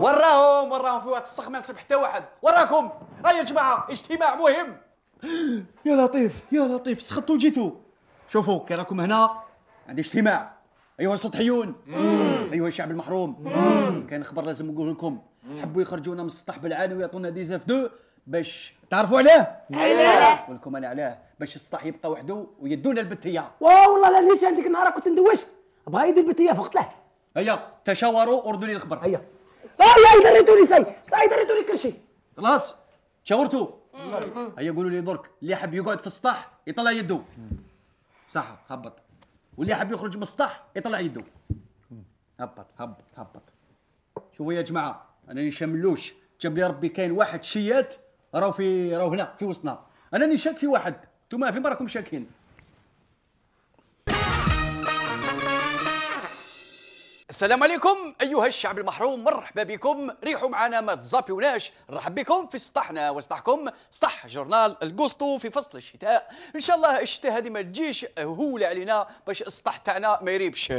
وراهم وراهم في واحد الصخ ما نسب حتى واحد وراكم راهي يا جماعه اجتماع مهم يا لطيف يا لطيف سخطتوا جيتوا شوفوا كي راكم هنا عندي اجتماع ايها السطحيون ايها الشعب المحروم كاين كان خبر لازم نقول لكم حبوا يخرجونا من السطح بالعاني ويعطونا ديزاف دو باش تعرفوا عليه علاه ولكم انا علاه باش السطح يبقى وحده ويدونا البتيه وا والله لا نيشان ديك النهار كنت ندوش بغا يدير البتيه فقت له هيا تشاوروا وردوا لي الخبر هيا لا آه، يدريتوا لي ساي ساي يدريتوا لي كل شيء خلاص شاورتوا هيا قولوا لي درك اللي حب يقعد في السطح يطلع يده صح هبط واللي حب يخرج من السطح يطلع يده هبط هبط هبط شوفوا يا جماعه انا نشملوش جاب لي ربي كاين واحد شيات راهو في راهو هنا في وسطنا انا نشك في واحد انتم فين راكم شاكين السلام عليكم ايها الشعب المحروم مرحبا بكم ريحوا معنا ما تزابيوناش نرحب بكم في سطحنا وسطحكم سطح جورنال القسطو في فصل الشتاء ان شاء الله الشتاء هذه ما تجيش هوله علينا باش السطح تاعنا ما يريبش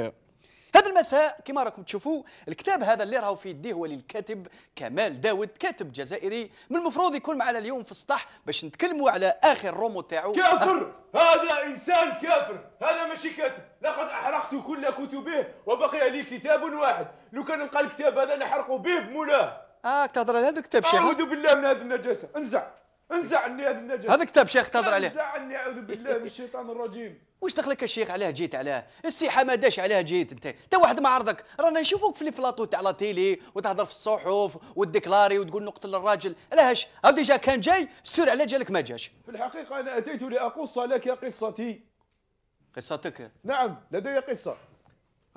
هذا المساء كما راكم تشوفوا الكتاب هذا اللي راهو في يديه هو للكاتب كمال داود كاتب جزائري من المفروض يكون معنا اليوم في السطح باش نتكلموا على اخر رومو تاعو كافر هذا انسان كافر هذا ماشي كاتب لقد احرقت كل كتبه وبقي لي كتاب واحد لو كان نلقى الكتاب هذا نحرقه به بمولاه اه تهضر على هذا الكتاب شيخ اعوذ بالله من هذه النجاسه انزع انزع عني هذا النجس هذا كتاب شيخ تهضر عليه انزع عني اعوذ بالله من الشيطان الرجيم واش دخلك الشيخ علاه جيت علاه ما داش علاه جيت انت انت واحد ما عرضك رانا نشوفوك في الفلاطو تاع لا تيلي وتهضر في الصحف وديكلاري وتقول نقتل الراجل علاش ديجا كان جاي سير على جالك ما جاش في الحقيقه انا اتيت لاقص لك قصتي قصتك نعم لدي قصه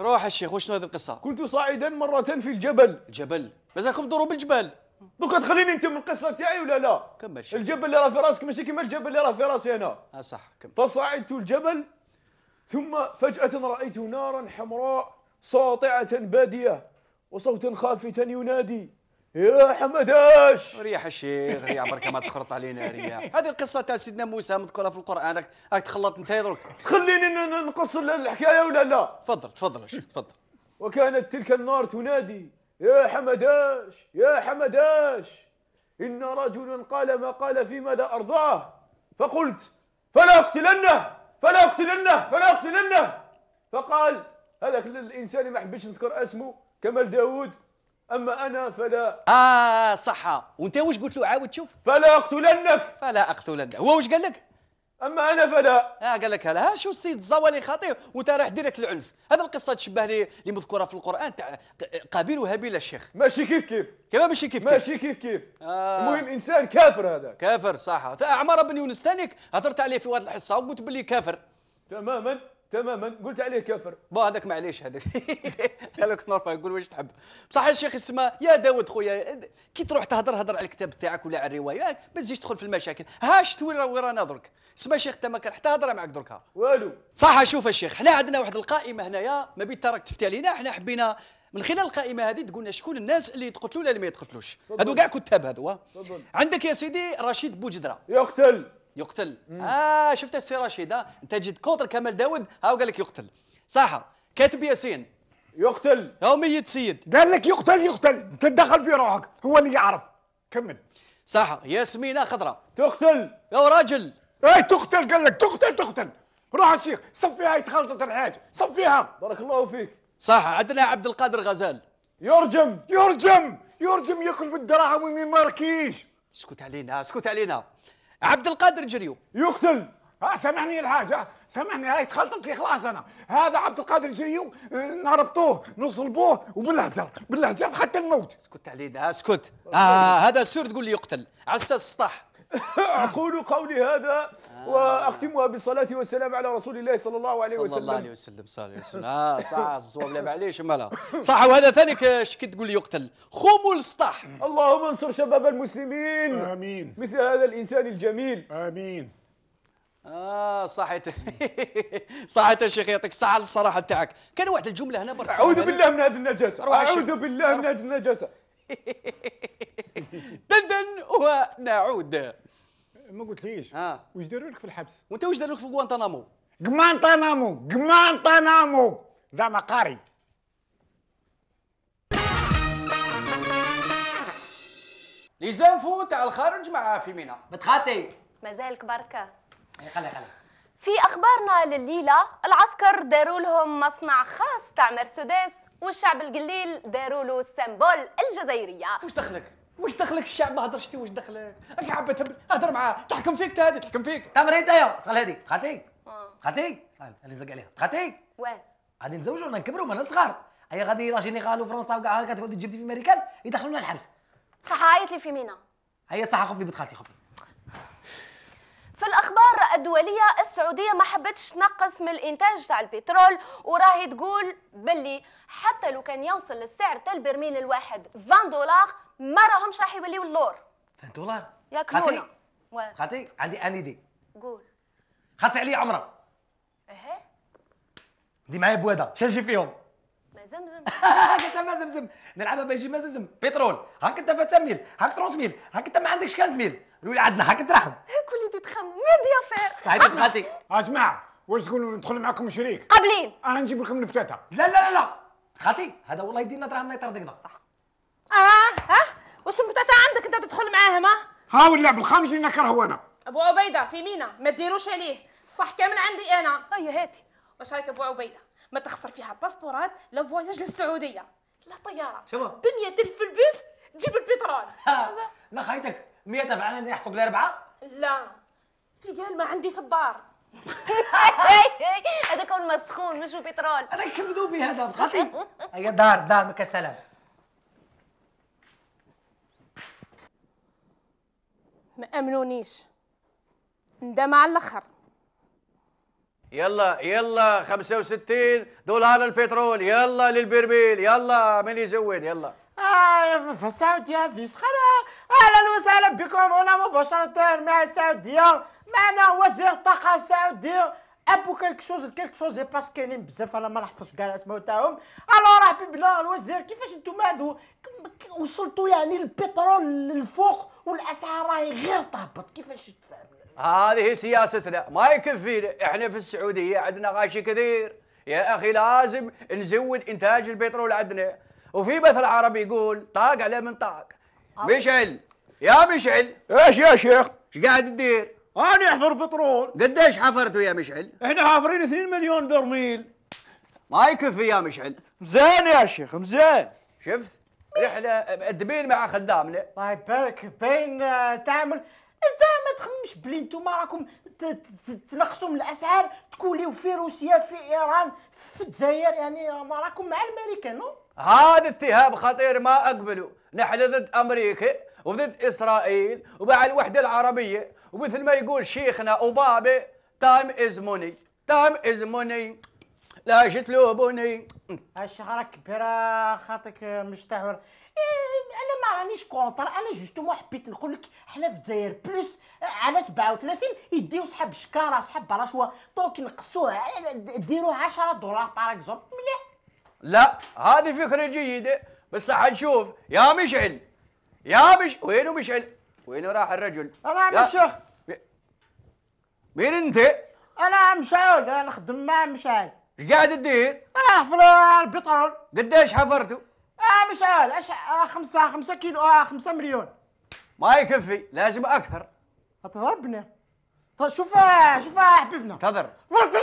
روح الشيخ وشنو هذه القصه كنت صاعدا مره في الجبل الجبل مازالكم تدوروا بالجبال دوكا تخليني انت من القصه تاعي ولا لا؟ كمل الجبل اللي راه في راسك ماشي كيما الجبل اللي راه في راسي انا. اه صح كمل. فصعدت الجبل ثم فجأة رأيت نارا حمراء ساطعة بادية وصوتا خافتا ينادي يا حمداش ريح الشيخ ريح بركه ما تخرط علينا ريح هذه القصه تاع سيدنا موسى مذكوره في القران راك تخلط انت درك تخليني نقص الحكايه ولا لا تفضل تفضل تفضل وكانت تلك النار تنادي يا حمداش يا حمداش إن رجلا قال ما قال فيما لا أرضاه فقلت فلا أقتلنه فلا أقتلنه فلا أقتلنه فقال هذاك الإنسان ما حبيتش نذكر اسمه كمال داوود أما أنا فلا آه صح وأنت واش قلت له عاود شوف فلا أقتلنك فلا أقتلنك هو واش قال لك اما انا فلا اه قال لك هلا شو السيد الزوالي خطير وانت رايح ديرك العنف هذا القصه تشبه لي اللي مذكوره في القران تاع قابيل وهابيل الشيخ ماشي كيف كيف كيف ماشي كيف كيف ماشي كيف كيف آه. المهم انسان كافر هذا كافر صح عمر بن يونس ثانيك هضرت عليه في واحد الحصه وقلت بلي كافر تماما تماما قلت عليه كافر با هذاك معليش هذاك هذاك نورمال يقول واش تحب بصح الشيخ اسمه يا داود خويا كي تروح تهضر هضر على الكتاب تاعك ولا على الروايه ما تجيش تدخل في المشاكل هاش وين ورانا درك اسمع شيخ كان حتى هضره معك درك والو صح شوف الشيخ حنا عندنا واحد القائمه هنايا ما بين تراك تفتي علينا حنا حبينا من خلال القائمه هذه تقولنا شكون الناس اللي يتقتلوا ولا اللي ما يتقتلوش هذو كاع كتاب هذو عندك يا سيدي رشيد بوجدره يقتل يقتل مم. اه شفت السي رشيد انت جيت كوتر كمال داود هاو قال لك يقتل صح كاتب ياسين يقتل هو ميت سيد قال لك يقتل يقتل انت تدخل في روحك هو اللي يعرف كمل صح ياسمينه خضراء تقتل يا راجل ايه تقتل قال لك تقتل تقتل روح يا شيخ صفيها يتخلطت الحاج صفيها بارك الله فيك صح عندنا عبد القادر غزال يرجم يرجم يرجم ياكل بالدراهم وما يماركيش اسكت علينا اسكت علينا عبد القادر جريو يقتل ها آه، سامحني الحاجة آه، سامحني هاي تخلطت لي خلاص أنا هذا عبد القادر جريو آه، نربطوه نصلبوه وبالهجر بالهجر حتى الموت اسكت علينا اسكت آه هذا سور تقول لي يقتل على اساس سطح أقول قولي هذا آه. وأختمها بالصلاة والسلام على رسول الله صلى الله عليه وسلم صلى الله عليه وسلم صلى الله عليه وسلم آه صح الصواب لا معليش مالها صح وهذا ثاني اش تقول يقتل خمو السطح اللهم انصر شباب المسلمين آمين مثل هذا الإنسان الجميل آمين اه صحيت صحيت الشيخ يعطيك الصحه الصراحه تاعك كان واحد الجمله هنا برك اعوذ بالله من هذه النجاسه اعوذ بالله من هذه النجاسه دندن ونعود ما قلتليش اه واش داروا لك في الحبس وانت واش داروا لك في غوانتانامو غوانتانامو غوانتانامو زعما قاري لي زانفو تاع الخارج مع فيمينا بتخاطي مازالك بركه قلي إيه، قلي في اخبارنا لليله العسكر داروا لهم مصنع خاص تاع مرسيدس والشعب القليل داروا له السمبول الجزائريه واش دخلك واش دخلك الشعب ما هضرش واش دخلك راك عبد هضر معاه تحكم فيك تهدي تحكم فيك تمرين انت ايوه، يا سخال هادي تخاتي تخاتي اللي زق عليها تخاتي واه غادي نتزوجوا ولا نكبروا وما صغار هي غادي لا جينيرال وفرنسا وكاع هكا تقعد تجيب في الميريكان يدخلونا الحبس صح عيط لي في مينا هي صح خفي بنت خالتي خفي في الاخبار الدوليه السعوديه ما حبتش تنقص من الانتاج تاع البترول وراهي تقول باللي حتى لو كان يوصل السعر تاع البرميل الواحد 20 دولار ما راهمش راح يوليو اللور فهمت دولار يا كرونا خاطي خاطي عندي ان ايدي قول خاصي عليا عمره اها دي معايا بواده شاجي فيهم زمزم زمزم هاك انت زمزم نلعبها باجي ما زمزم بترول هاك انت فتميل هاك 30 ميل هاك انت ما عندكش 15 ميل الولي عندنا هاك ترحم كل دي تخمم ميديا فير صحيح خالتي يا آه، جماعه واش تقولوا ندخل معاكم شريك قابلين انا نجيب لكم البتاتا لا لا لا لا خالتي هذا والله يدينا دراهم ما يطردقنا صح اه والشم بتاعتها عندك انت تدخل معاهم ها ها ولا الخامس اللي نكره انا ابو عبيده في مينا ما تديروش عليه الصح كامل عندي انا هيا أيوة، هاتي واش رايك ابو عبيده ما تخسر فيها باسبورات لا فواياج للسعوديه لا طياره شباب ب 100 في البيس تجيب البترول لا خايتك 100 فعلا يحسب لي اربعه لا في قال ما عندي في الدار هذاك هو المسخون مش البترول هذاك كبدوا هذا بخاطي هيا أيوة، دار دار ما كاش سلام ما امنونيش ندم على الاخر يلا يلا 65 دولار البترول يلا للبرميل يلا من يزود يلا آه في السعودية في سخرة أهلا وسهلا بكم هنا مباشرة مع السعودية معنا وزير الطاقة السعودي ابو كلك شوز كلك شوز باسكو كاينين بزاف انا ما نحفظش كاع الاسماء تاعهم الو راه بلا الوزير كيفاش انتم هذو وصلتوا يعني البترول للفوق والاسعار راهي غير طابت كيفاش تفهم هذه سياستنا ما يكفينا احنا في السعوديه عندنا غاشي كثير يا اخي لازم نزود انتاج البترول عندنا وفي مثل عربي يقول طاق على من طاق آه. مشعل يا مشعل ايش يا شيخ ايش قاعد تدير انا احفر بترول قديش حفرتوا يا مشعل احنا حافرين 2 مليون برميل ما يكفي يا مشعل مزين يا شيخ مزين شفت رحله مأدبين مع خدامنا الله طيب، يبارك بين آه، تعامل انت ما تخممش بلي نتوما راكم تنقصوا من الاسعار تكوليو في روسيا في ايران في الجزائر يعني راكم مع الامريكان هذا اتهام خطير ما اقبله نحن ضد امريكا وضد اسرائيل ومع الوحده العربيه ومثل ما يقول شيخنا وبابي تايم از موني تايم از موني لا اش راك برا خاطك مش تعور إيه، انا ما رانيش كونتر انا مو حبيت نقول لك حنا في الجزائر بلوس على 37 يديو صحاب شكاره صحاب رشوه دونك نقصوها ديروا 10 دولار بار اكزومبل مليح لا هذه فكره جيده بصح نشوف يا مشعل يا مش وينو مشعل وينو راح الرجل انا عم الشيخ مين انت انا مشعل انا نخدم مع مشعل ايش قاعد تدير؟ انا احفر البترول قديش حفرتوا؟ آه مش عال أش... آه، خمسة خمسة كيلو آه خمسة مليون ما يكفي لازم أكثر ربنا طيب شوف شوف حبيبنا انتظر ولد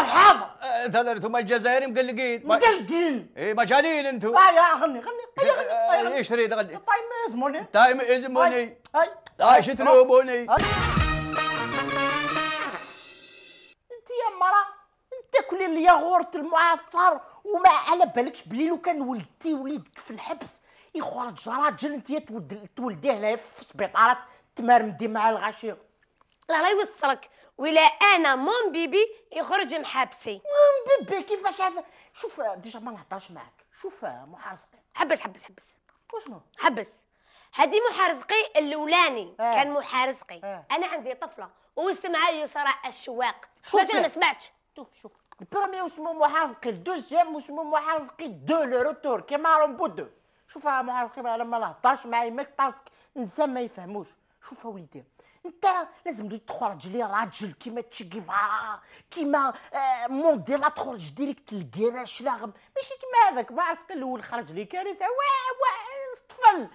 الحاضر انتظر انتم الجزائري مقلقين مقلقين اي مجانين انتم اه يا غني غني آه، ايش تريد غني تايم موني تايم موني اي آه، تلوموني؟ لي الياغورت المعطر وما على بالكش بلي لو كان ولدتي وليدك في الحبس يخرج راجل انت تولديه هنايا في سبيطارات تمرمدي مع الغاشي لا لا يوصلك ولا انا مون بيبي يخرج محابسي مون بيبي كيفاش هذا شوف ديجا ما نهضرش معاك شوف محرزقي حبس حبس حبس وشنو حبس هادي محرزقي الاولاني آه. كان محرزقي آه. انا عندي طفله واسمها يسرى الشواق شوف ما سمعتش شوف شوف Le وسمو محرزقي الدوزيام وسمو محرزقي دو لو روتور كيما بو دو شوف محرزقي ما نهضرش معايا ماك باسك انسان ما يفهموش شوف وليدي انت لازم تخرج لي راجل كيما تشيكي كيما آه لا تخرج ديريكت للكيرا شلاغم ماشي كيما هذاك معرسك الاول خرج لي كارثه وا وا طفل انا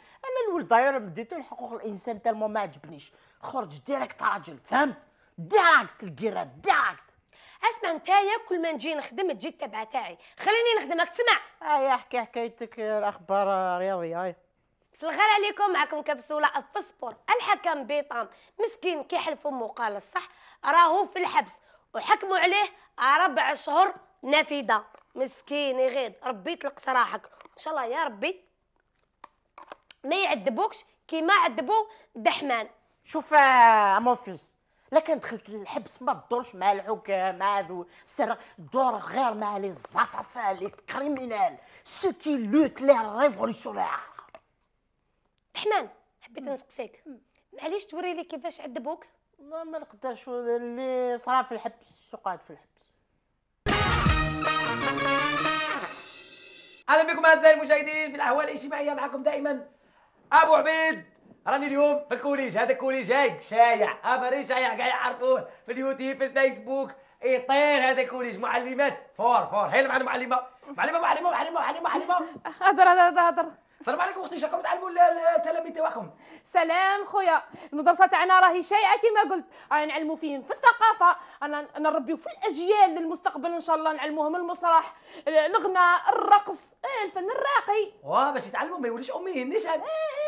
الاول داير مديتو لحقوق الانسان تالمون ما عجبنيش خرج ديريكت راجل فهمت ديريكت الكيرا ديريكت اسمع نتايا كل ما نجي نخدم تجي التبعه تاعي خليني نخدمك تسمع اي آه، احكي حكايتك الاخبار الرياضيه اي بس الغير عليكم معكم كبسوله الفسبور الحكم بيطام مسكين كي حلف امه قال الصح راهو في الحبس وحكموا عليه اربع شهور نافذه مسكين يغيض ربي يطلق صراحك ان شاء الله يا ربي ما يعذبوكش كيما عذبوا دحمان شوف آه، اموفيس لكن دخلت للحبس ما تدورش مع الحكام هذو سر دور غير مع لي زاساسا لي كريمينال سو كي لوت لي ريفوليسيونير حمان حبيت نسقسيك معليش توري لي كيفاش عذبوك والله ما نقدرش اللي صرا في الحبس وقعد في الحبس اهلا بكم اعزائي المشاهدين في الاحوال الاجتماعيه معكم دائما ابو عبيد راني اليوم في الكوليج هذا الكوليج هاي شايع افري شايع كاع يعرفوه في اليوتيوب في الفيسبوك يطير إيه، هذا الكوليج معلمات فور فور هاي معنا معلمه معلمه معلمه معلمه معلمه معلمه هضر هضر هضر السلام عليكم اختي شكون تعلموا التلاميذ تاعكم سلام خويا المدرسه تاعنا راهي شايعه كما قلت رانا نعلموا فيهم في الثقافه انا نربيو في الاجيال للمستقبل ان شاء الله نعلموهم المسرح الغناء آه، الرقص آه، الفن الراقي واه باش يتعلموا ما يوليش اميين نيشان إيه، إيه.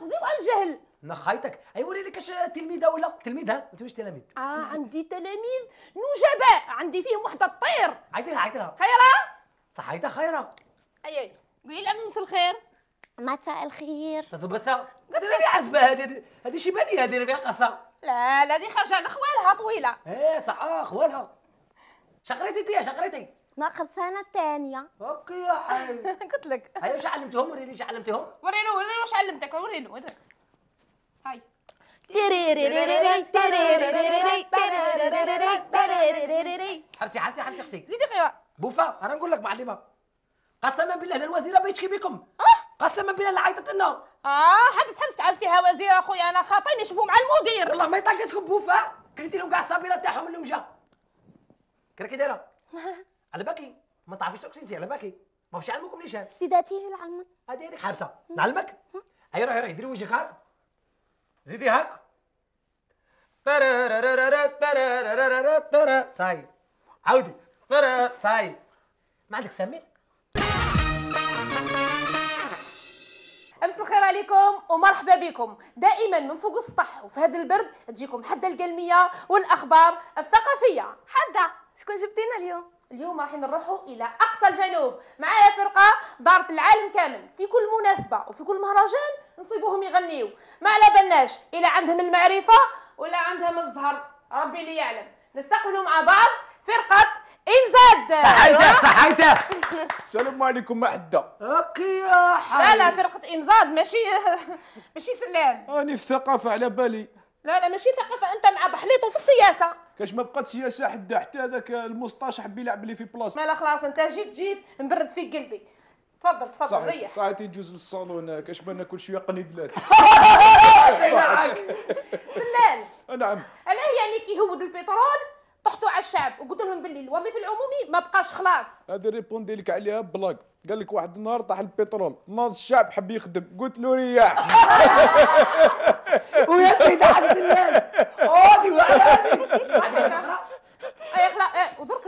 تقضيو على الجهل نخايتك اي وري لك اش تلميذه ولا تلميذه انت واش تلاميذ اه عندي تلاميذ نجباء عندي فيهم وحده الطير عيطي لها عيطي لها خيره صحيتها خيره اي اي قولي لها مساء الخير مساء الخير تضبثها قدر لي عزبه هذه هذه شي بالي هذه ربيع قصه لا لا هذه خرجه لخوالها طويله ايه صح اه خوالها شقريتي تي شقريتي ناقص سنة ثانية اوكي يا حي قلت لك هيا أيوة، واش علمتهم وريني واش علمتهم وريني وريني واش علمتك وريني وريني هاي حبتي حبتي حبتي اختي زيدي خيوة بوفا انا نقول لك معلمه قسما بالله لا الوزيره بيشكي بكم أه؟ قسما بالله لا عيطت لنا اه حبس حبس تعال فيها وزيره اخويا انا خاطيني نشوفو مع المدير والله ما يطاقتكم بوفا كريتي لهم كاع الصابره تاعهم اللي مجا كرا كي دايره على بالكي ما تعرفيش تقصي انت على بالكي ما باش نعلمكم نيشان سيداتي هي العمل هذه هذيك حابسه نعلمك هيا أيوه، روحي روحي ديري وجهك هاك زيدي هاك صاي عاودي صاي ما عندك سمير امس الخير عليكم ومرحبا بكم دائما من فوق السطح وفي هذا البرد تجيكم حده القلميه والاخبار الثقافيه حدا شكون جبتينا اليوم اليوم راح نروحوا الى اقصى الجنوب معايا فرقه دارت العالم كامل في كل مناسبه وفي كل مهرجان نصيبوهم يغنيو ما على بالناش الى عندهم المعرفه ولا عندهم الزهر ربي اللي يعلم نستقبلوا مع بعض فرقه امزاد صحيته أه؟ صحيته السلام عليكم محدة اوكي يا حبيبي لا لا فرقه امزاد ماشي ماشي سلال راني في ثقافه على بالي لا لا ماشي ثقافه انت مع بحليط وفي السياسه كاش ما بقات سياسه حدا حتى هذاك المسطاش حب يلعب لي في بلاصه مالا خلاص انت جيت جيت مبرد في قلبي تفضل تفضل صحيح. ريح ساعتي نجوز للصالون كاش بان كل شويه قنيدلات سلان سلال نعم علاه يعني كيهود البترول طحتوا على الشعب وقلت لهم باللي الوظيفه العمومي ما بقاش خلاص هذه ريبوندي لك عليها بلاك قال لك واحد النهار طاح البترول ناض الشعب حب يخدم قلت له رياح ويا سيدي حق سلال هادي وعلى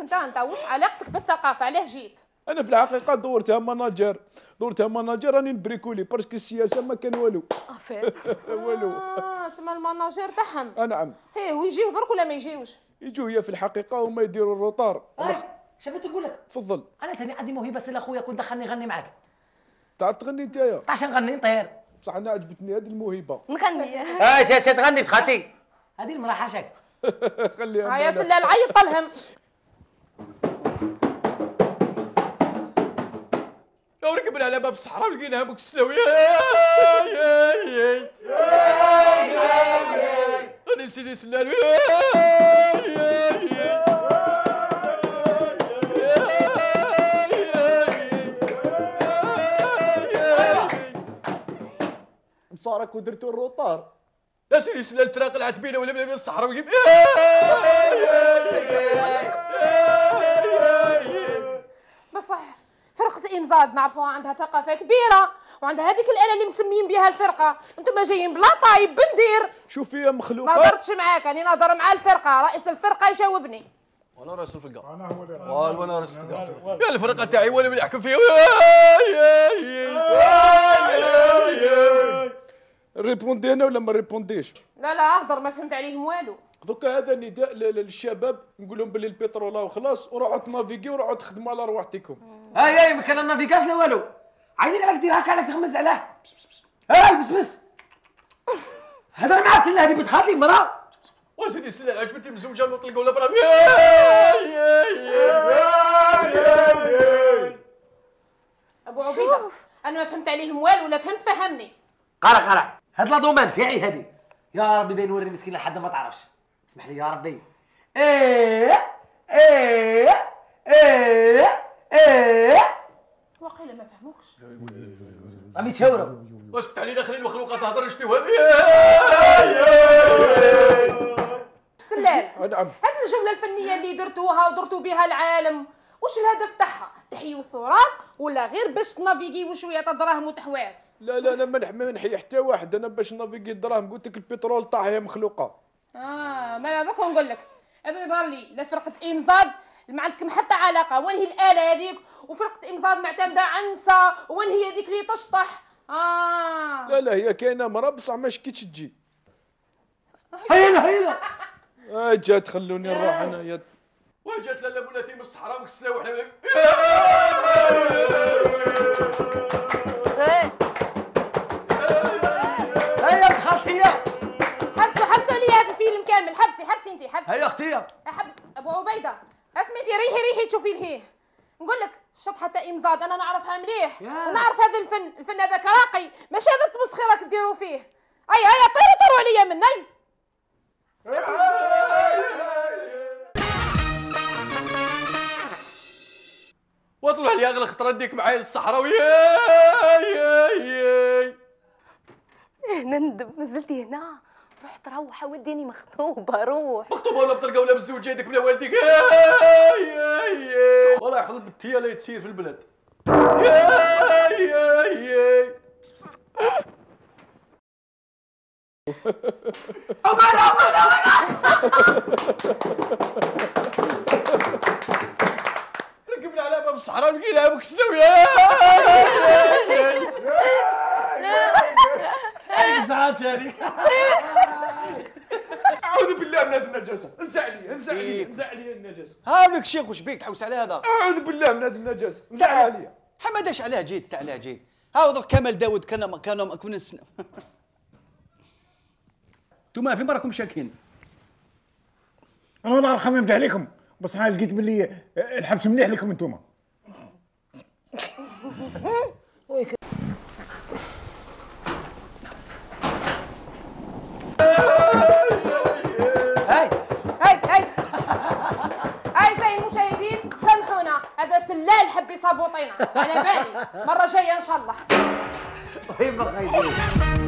انت انت واش علاقتك بالثقافه علاه جيت انا في الحقيقه دورتها مناجر دورتها مناجر راني نبريكولي باسكو السياسه ما كان والو آه، والو آه، تسمى المناجير تاعهم آه نعم هي ويجيو درك ولا ما يجيوش يجوا هي في الحقيقه هما يديروا الروطار شنو نقول لك تفضل انا ثاني عندي موهبه سير اخويا كنت دخلني نغني معاك تعرف تغني انت يا عشان نغني نطير بصح انا عجبتني هذه الموهبه نغني اه شا تغني بخاتي هذه المراه حاشاك خليها هيا آه، سلا العيط لهم لو ركبنا على باب الصحراء ولقينا هذوك السلاوي يا يا يا صارك ودرتو الروطار يا سيدي سلال تراق العتبينه ولا من الصحراء ويجيب بصح فرقة إمزاد نعرفوها عندها ثقافة كبيرة وعندها هذيك الآلة اللي مسميين بها الفرقة انتم جايين بلا طايب بندير شوفي يا مخلوقة ما هضرتش معاك أنا نهضر مع الفرقة رئيس الفرقة يجاوبني وانا راس الفرقة انا هو اللي انا راس الفرقة يا الفرقه تاعي وانا اللي يحكم فيها ريبوندي انا ولا ما ريبونديش لا لا اهضر ما فهمت عليهم والو دوكا هذا نداء للشباب نقول لهم باللي البترول وخلاص وروحوا تنافيكي وروحوا تخدموا على رواحتكم هاي هاي ما كان فيكاش لا والو عينيك عليك دير هكا عليك تغمز عليه هاي بس بس هذا مع سلا هذه بنت خالتي مرا وسيدي سلا عجبتني مزوجه مطلقه ولا برا ابو عبيده انا ما فهمت عليهم والو ولا فهمت فهمني قرا قرا هاد لا دومان تاعي هادي يا ربي بين نوري المسكين لحد ما تعرفش اسمح لي يا ربي ايه ايه ايه ايه وقيل ما فهموكش راني تشاورة واسكت علينا الاخرين المخلوقه تهضر نشتيو سلام نعم هذه الجمله الفنيه اللي درتوها ودرتو بها العالم واش الهدف تاعها تحيي الثراء ولا غير باش تنافيغيو شويه تاع دراهم وتحواس لا لا انا ما نحيي حتى واحد انا باش نافيغي الدراهم قلت لك البترول طاح هي مخلوقه اه ما هذاك نقول لك هذا يظهر لي لا فرقه زاد ما عندكم حتى علاقه وين هي الاله هذيك وفرقه امزاد معتمده عنسه وين هي هذيك اللي تشطح اه لا لا هي كاينه مرا بصح ما شكيتش تجي هيا هيا اه جات خلوني نروح انايا آه. وجات لاله بناتي من الصحراء وكسلا وحنا إيه. إيه. هيا تخافي حبسوا حبسوا عليا هذا الفيلم كامل حبسي حبسي انت حبسي هيا اختي حبس ابو عبيده اسمد ريحي ريحي تشوفي لهيه نقول لك شطحه تاع امزاد انا نعرفها مليح ونعرف هذا الفن الفن هذاك راقي ماشي هذا التمسخيره ديروا فيه اي اي طيروا طيروا عليا مني واطلع لي اغلى الخطره ديك معايا للصحراء وياي إيه، هنا ندب مازلتي هنا روح تروح وديني مخطوبه روح مخطوبه ولا بطلقه ولا مزوجه هذيك ولا والديك اي اي والله يحفظ بنتي لا تسير في البلد اي اي اي عمر عمر ركبنا على باب الصحراء لقيناها مكسلة يا زعلت عليك اعوذ بالله من هذه النجاسه انزع علي انزع علي إيه. انزع علي النجاسه هاولك شيخ وش بيك تحوس على هذا اعوذ بالله من هذه النجاسه انزع علي حمداش علاه جيت علاه جيت هاو دوك كمال داود كان كان كنا انتوما فين راكم شاكين انا والله الخميم يبدا عليكم بصح لقيت باللي الحبس مليح لكم انتوما السلال حب يصابوطينا على بالي مره جايه ان شاء الله وين ما